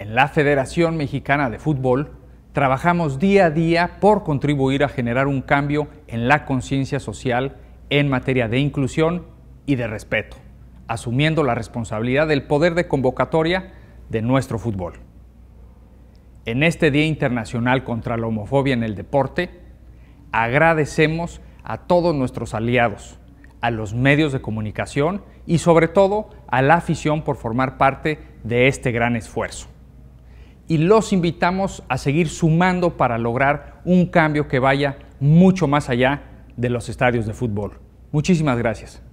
En la Federación Mexicana de Fútbol trabajamos día a día por contribuir a generar un cambio en la conciencia social en materia de inclusión y de respeto, asumiendo la responsabilidad del poder de convocatoria de nuestro fútbol. En este Día Internacional contra la Homofobia en el Deporte, agradecemos a todos nuestros aliados, a los medios de comunicación y sobre todo a la afición por formar parte de este gran esfuerzo y los invitamos a seguir sumando para lograr un cambio que vaya mucho más allá de los estadios de fútbol. Muchísimas gracias.